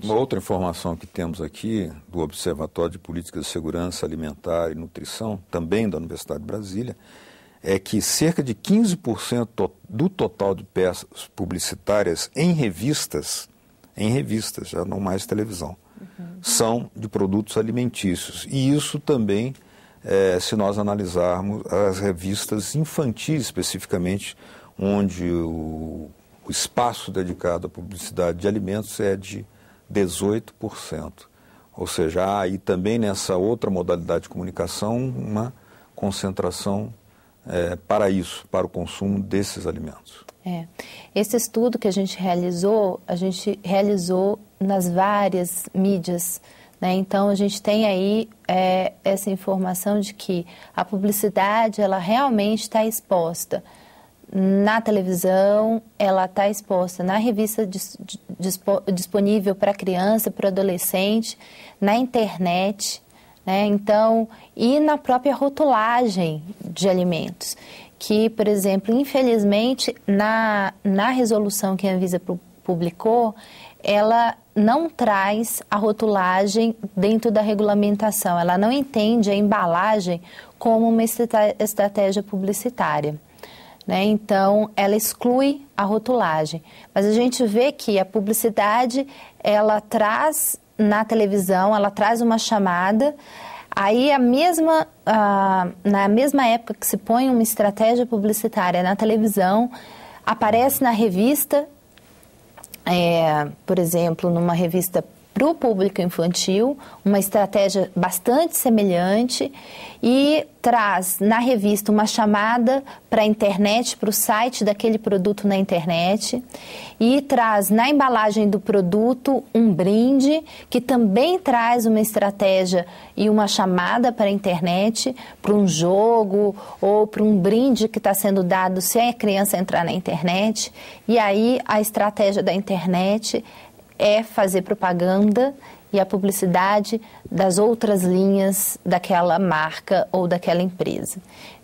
Uma outra informação que temos aqui do Observatório de Políticas de Segurança Alimentar e Nutrição, também da Universidade de Brasília, é que cerca de 15% do total de peças publicitárias em revistas, em revistas, já não mais televisão, uhum. são de produtos alimentícios. E isso também, é, se nós analisarmos as revistas infantis especificamente, onde o, o espaço dedicado à publicidade de alimentos é de 18%. Ou seja, há aí também nessa outra modalidade de comunicação uma concentração é, para isso, para o consumo desses alimentos. É. Esse estudo que a gente realizou, a gente realizou nas várias mídias. Né? Então, a gente tem aí é, essa informação de que a publicidade ela realmente está exposta na televisão, ela está exposta na revista dis, disponível para criança, para adolescente, na internet, né? então, e na própria rotulagem de alimentos. Que, por exemplo, infelizmente, na, na resolução que a Anvisa publicou, ela não traz a rotulagem dentro da regulamentação, ela não entende a embalagem como uma estratégia publicitária. Né? Então, ela exclui a rotulagem. Mas a gente vê que a publicidade, ela traz na televisão, ela traz uma chamada. Aí, a mesma, na mesma época que se põe uma estratégia publicitária na televisão, aparece na revista, é, por exemplo, numa revista para o público infantil, uma estratégia bastante semelhante e traz na revista uma chamada para a internet, para o site daquele produto na internet e traz na embalagem do produto um brinde que também traz uma estratégia e uma chamada para a internet, para um jogo ou para um brinde que está sendo dado se a criança entrar na internet. E aí a estratégia da internet é fazer propaganda e a publicidade das outras linhas daquela marca ou daquela empresa.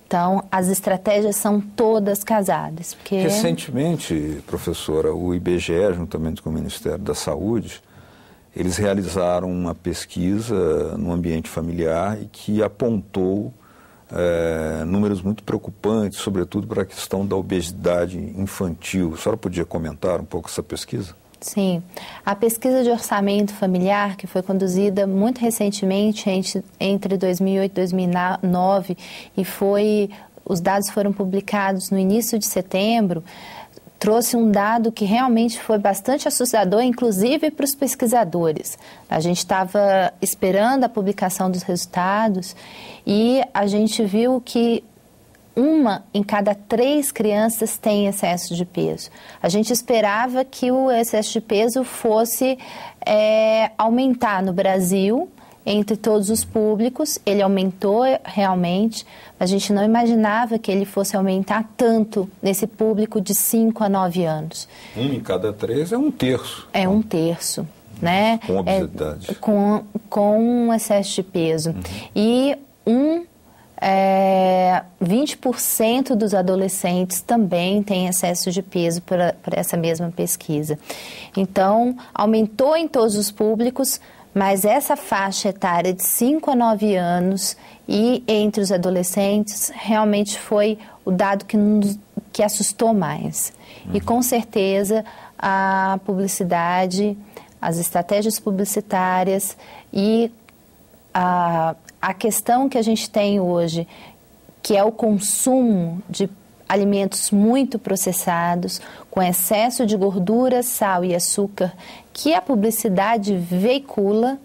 Então, as estratégias são todas casadas. Porque... Recentemente, professora, o IBGE, juntamente com o Ministério da Saúde, eles realizaram uma pesquisa no ambiente familiar e que apontou é, números muito preocupantes, sobretudo para a questão da obesidade infantil. A senhora podia comentar um pouco essa pesquisa? Sim. A pesquisa de orçamento familiar, que foi conduzida muito recentemente, entre 2008 e 2009, e foi. Os dados foram publicados no início de setembro trouxe um dado que realmente foi bastante assustador, inclusive para os pesquisadores. A gente estava esperando a publicação dos resultados e a gente viu que uma em cada três crianças tem excesso de peso. A gente esperava que o excesso de peso fosse é, aumentar no Brasil entre todos os públicos. Ele aumentou realmente, a gente não imaginava que ele fosse aumentar tanto nesse público de 5 a 9 anos. Um em cada três é um terço. É um terço. Né? Com obesidade. É, com, com um excesso de peso. Uhum. E um é, 20% dos adolescentes também têm excesso de peso para essa mesma pesquisa. Então, aumentou em todos os públicos, mas essa faixa etária de 5 a 9 anos e entre os adolescentes realmente foi o dado que, nos, que assustou mais. Uhum. E com certeza a publicidade, as estratégias publicitárias e a a questão que a gente tem hoje, que é o consumo de alimentos muito processados, com excesso de gordura, sal e açúcar, que a publicidade veicula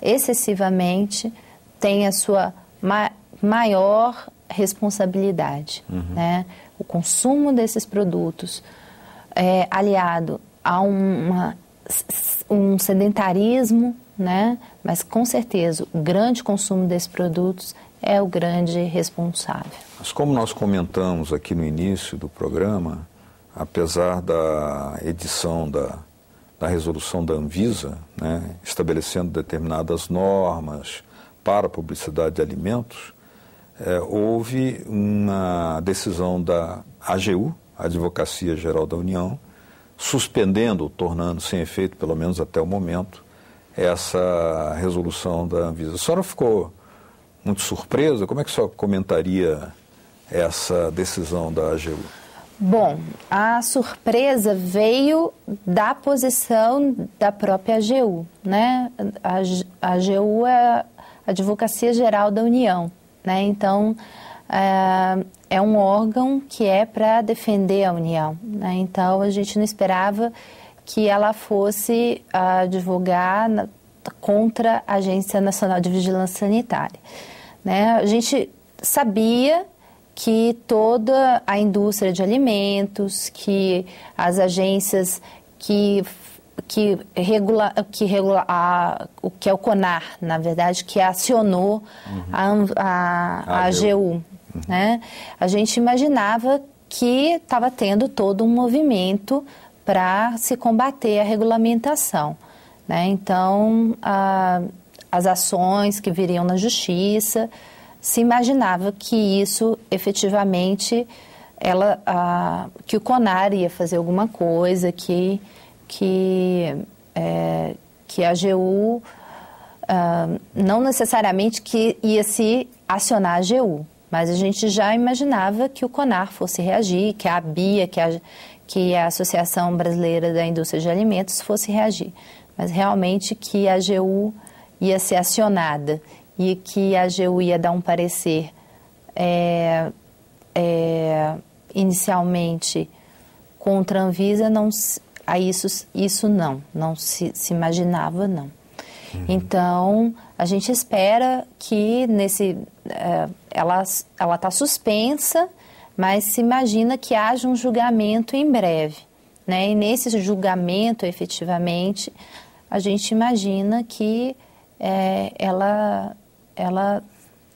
excessivamente, tem a sua ma maior responsabilidade. Uhum. Né? O consumo desses produtos, é, aliado a uma, um sedentarismo né? Mas com certeza o grande consumo desses produtos é o grande responsável. Mas como nós comentamos aqui no início do programa, apesar da edição da, da resolução da Anvisa, né, estabelecendo determinadas normas para a publicidade de alimentos, é, houve uma decisão da AGU, Advocacia Geral da União, suspendendo, tornando sem efeito, pelo menos até o momento, essa resolução da Anvisa. A senhora ficou muito surpresa? Como é que a senhora comentaria essa decisão da AGU? Bom, a surpresa veio da posição da própria AGU, né? A AGU é a Advocacia Geral da União, né? Então, é, é um órgão que é para defender a União, né? Então, a gente não esperava que ela fosse ah, advogar contra a Agência Nacional de Vigilância Sanitária. Né? A gente sabia que toda a indústria de alimentos, que as agências que que regula, que regula a, o que é o CONAR, na verdade, que acionou uhum. a, a, a, AGU. Uhum. Né? A gente imaginava que estava tendo todo um movimento para se combater a regulamentação. Né? Então, a, as ações que viriam na justiça, se imaginava que isso efetivamente ela a, que o Conar ia fazer alguma coisa que que é, que a AGU a, ah, não necessariamente que ia se acionar a AGU, mas a gente já imaginava que o Conar fosse reagir, que a Bia, que a que a Associação Brasileira da Indústria de Alimentos fosse reagir, mas realmente que a AGU ia ser acionada e que a AGU ia dar um parecer é, é, inicialmente contra a Anvisa, não, a isso, isso não, não se, se imaginava não. Uhum. Então, a gente espera que nesse. É, ela está suspensa mas se imagina que haja um julgamento em breve. Né? E nesse julgamento, efetivamente, a gente imagina que é, ela, ela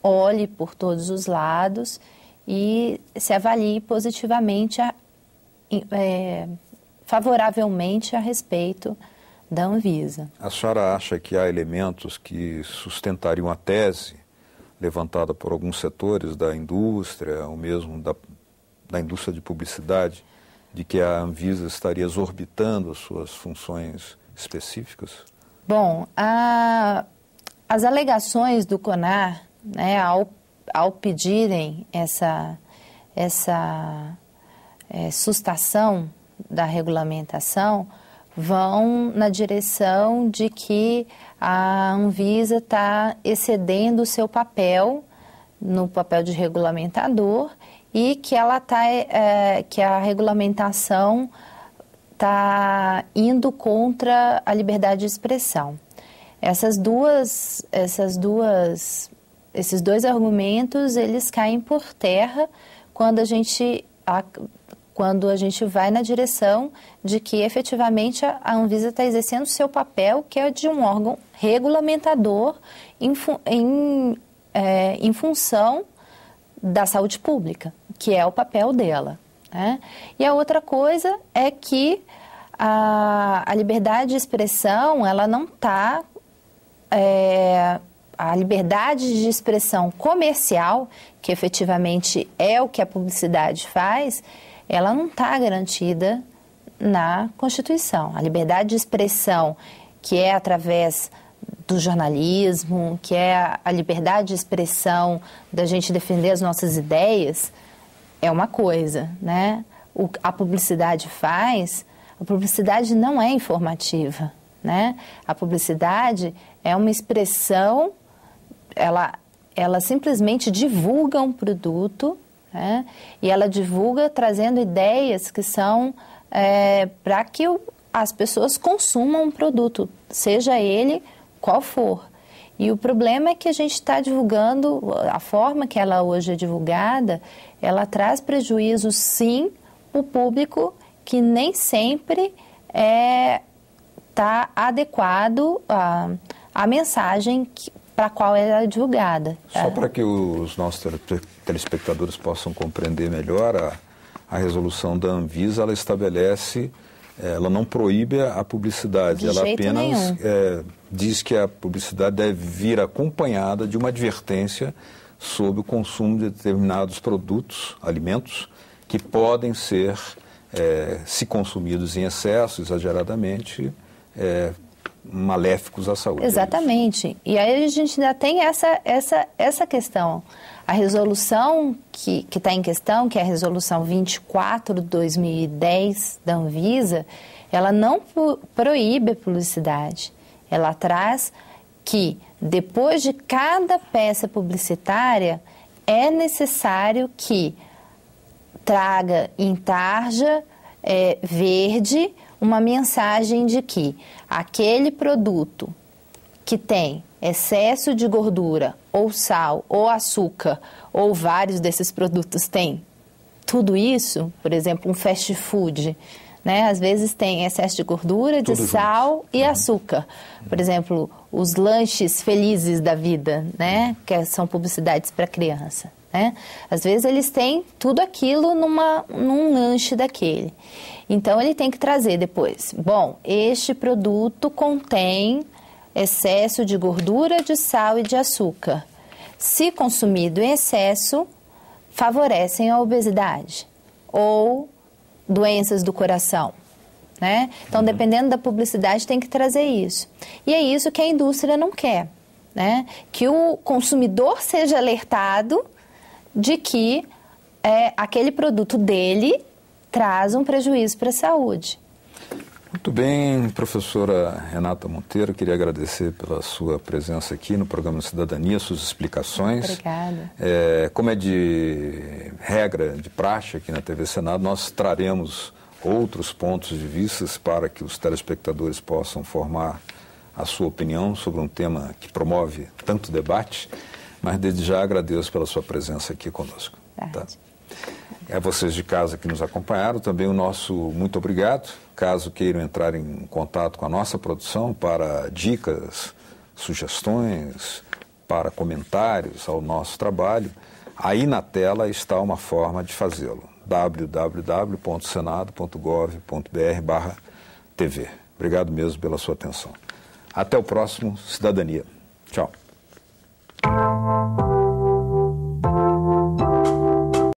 olhe por todos os lados e se avalie positivamente, a, é, favoravelmente a respeito da Anvisa. A senhora acha que há elementos que sustentariam a tese levantada por alguns setores da indústria, ou mesmo da, da indústria de publicidade de que a Anvisa estaria exorbitando as suas funções específicas? Bom, a, as alegações do CONAR, né, ao, ao pedirem essa, essa é, sustação da regulamentação, vão na direção de que a Anvisa está excedendo o seu papel no papel de regulamentador e que ela tá, é, que a regulamentação está indo contra a liberdade de expressão. Essas duas, essas duas, esses dois argumentos eles caem por terra quando a gente a, quando a gente vai na direção de que efetivamente a Anvisa está exercendo seu papel, que é de um órgão regulamentador em, em, é, em função da saúde pública que é o papel dela. Né? E a outra coisa é que a, a liberdade de expressão, ela não está. É, a liberdade de expressão comercial, que efetivamente é o que a publicidade faz, ela não está garantida na Constituição. A liberdade de expressão, que é através do jornalismo, que é a liberdade de expressão da gente defender as nossas ideias, é uma coisa, né? O, a publicidade faz, a publicidade não é informativa, né? A publicidade é uma expressão, ela, ela simplesmente divulga um produto, né? E ela divulga trazendo ideias que são é, para que o, as pessoas consumam um produto, seja ele qual for. E o problema é que a gente está divulgando, a forma que ela hoje é divulgada, ela traz prejuízo, sim, o público que nem sempre está é, tá adequado à, a mensagem para a qual ela é divulgada. Tá? Só para que os nossos telespectadores possam compreender melhor, a, a resolução da Anvisa ela estabelece ela não proíbe a publicidade, de ela apenas é, diz que a publicidade deve vir acompanhada de uma advertência sobre o consumo de determinados produtos, alimentos, que podem ser, é, se consumidos em excesso, exageradamente, é, maléficos à saúde. É Exatamente. É e aí a gente ainda tem essa, essa, essa questão. A resolução que está que tá em questão, que é a resolução 24 de 2010 da Anvisa, ela não proíbe a publicidade. Ela traz que depois de cada peça publicitária é necessário que traga em tarja é, verde uma mensagem de que aquele produto que tem excesso de gordura ou sal ou açúcar ou vários desses produtos tem tudo isso, por exemplo, um fast food, né? Às vezes tem excesso de gordura, de tudo sal junto. e uhum. açúcar. Por exemplo, os lanches felizes da vida, né? Que é, são publicidades para criança. Né? Às vezes eles têm tudo aquilo numa, num lanche daquele. Então ele tem que trazer depois. Bom, este produto contém excesso de gordura, de sal e de açúcar. Se consumido em excesso, favorecem a obesidade ou doenças do coração né? Então, uhum. dependendo da publicidade, tem que trazer isso. E é isso que a indústria não quer. Né? Que o consumidor seja alertado de que é, aquele produto dele traz um prejuízo para a saúde. Muito bem, professora Renata Monteiro, queria agradecer pela sua presença aqui no programa Cidadania, suas explicações. Obrigada. É, como é de regra, de praxe aqui na TV Senado, nós traremos outros pontos de vistas para que os telespectadores possam formar a sua opinião sobre um tema que promove tanto debate, mas desde já agradeço pela sua presença aqui conosco. Tá? É vocês de casa que nos acompanharam, também o nosso muito obrigado. Caso queiram entrar em contato com a nossa produção para dicas, sugestões, para comentários ao nosso trabalho, aí na tela está uma forma de fazê-lo www.senado.gov.br/tv. Obrigado mesmo pela sua atenção. Até o próximo Cidadania. Tchau.